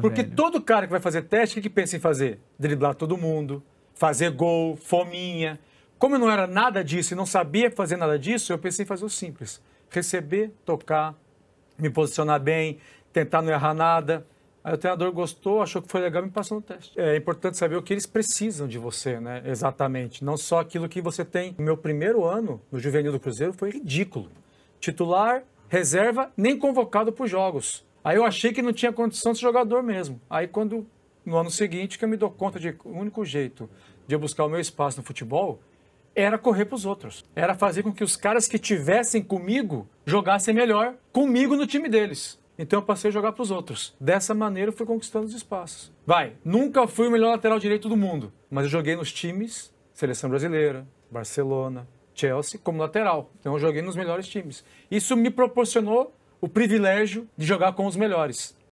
Porque velho. todo cara que vai fazer teste, o que, que pensa em fazer? Driblar todo mundo, fazer gol, fominha. Como eu não era nada disso e não sabia fazer nada disso, eu pensei em fazer o simples: receber, tocar, me posicionar bem, tentar não errar nada. Aí o treinador gostou, achou que foi legal e me passou no teste. É importante saber o que eles precisam de você, né? Exatamente. Não só aquilo que você tem. O meu primeiro ano no Juvenil do Cruzeiro foi ridículo. Titular, reserva, nem convocado para os jogos. Aí eu achei que não tinha condição de jogador mesmo. Aí quando no ano seguinte que eu me dou conta de que o único jeito de eu buscar o meu espaço no futebol era correr para os outros. Era fazer com que os caras que tivessem comigo jogassem melhor comigo no time deles. Então eu passei a jogar para os outros. Dessa maneira eu fui conquistando os espaços. Vai, nunca fui o melhor lateral direito do mundo, mas eu joguei nos times, seleção brasileira, Barcelona, Chelsea como lateral. Então eu joguei nos melhores times. Isso me proporcionou o privilégio de jogar com os melhores.